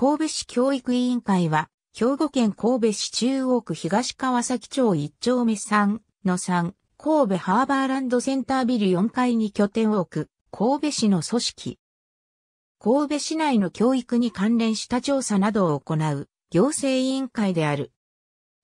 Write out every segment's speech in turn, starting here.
神戸市教育委員会は、兵庫県神戸市中央区東川崎町1丁目3の3、神戸ハーバーランドセンタービル4階に拠点を置く、神戸市の組織。神戸市内の教育に関連した調査などを行う、行政委員会である。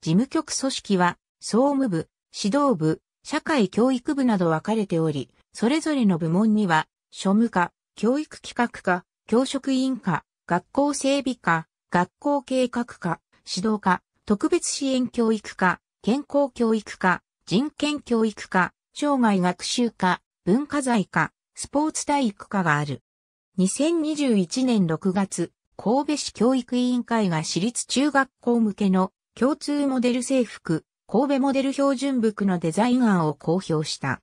事務局組織は、総務部、指導部、社会教育部など分かれており、それぞれの部門には、庶務課、教育企画課、教職委員課、学校整備課、学校計画課、指導課、特別支援教育課、健康教育課、人権教育課、生涯学習課、文化財課、スポーツ体育課がある。2021年6月、神戸市教育委員会が私立中学校向けの共通モデル制服、神戸モデル標準服のデザイン案を公表した。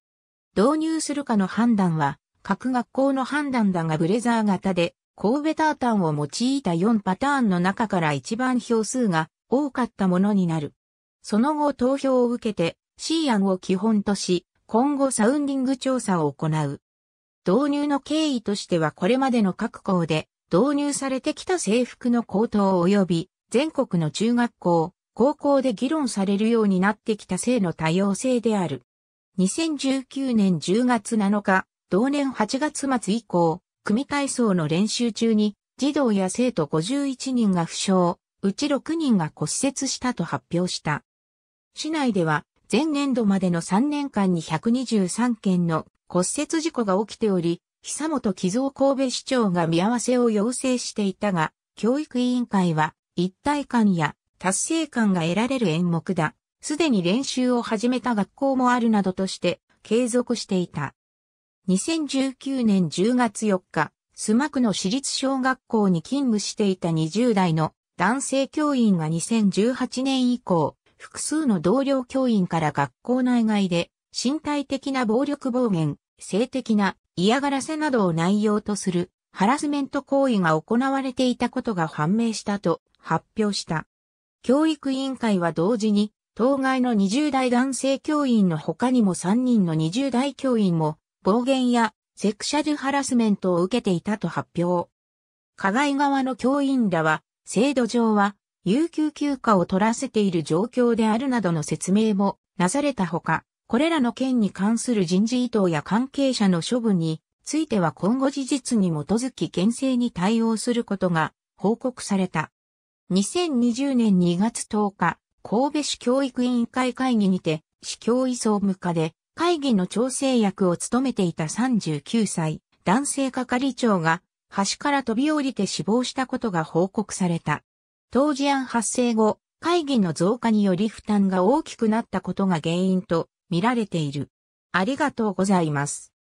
導入するかの判断は、各学校の判断だがブレザー型で神戸タータンを用いた4パターンの中から一番票数が多かったものになる。その後投票を受けて C 案を基本とし、今後サウンディング調査を行う。導入の経緯としてはこれまでの各校で導入されてきた制服の高騰及び全国の中学校、高校で議論されるようになってきた性の多様性である。2019年10月7日、同年8月末以降、組体操の練習中に、児童や生徒51人が負傷、うち6人が骨折したと発表した。市内では、前年度までの3年間に123件の骨折事故が起きており、久本木造神戸市長が見合わせを要請していたが、教育委員会は一体感や達成感が得られる演目だ。すでに練習を始めた学校もあるなどとして継続していた。2019年10月4日、須磨区の私立小学校に勤務していた20代の男性教員が2018年以降、複数の同僚教員から学校内外で身体的な暴力暴言、性的な嫌がらせなどを内容とするハラスメント行為が行われていたことが判明したと発表した。教育委員会は同時に、当該の20代男性教員の他にも3人の20代教員も暴言やセクシャルハラスメントを受けていたと発表。加害側の教員らは、制度上は、有給休暇を取らせている状況であるなどの説明もなされたほか、これらの件に関する人事異動や関係者の処分については今後事実に基づき厳正に対応することが報告された。2020年2月10日、神戸市教育委員会会議にて、市教委総務課で会議の調整役を務めていた39歳、男性係長が、橋から飛び降りて死亡したことが報告された。当事案発生後、会議の増加により負担が大きくなったことが原因と見られている。ありがとうございます。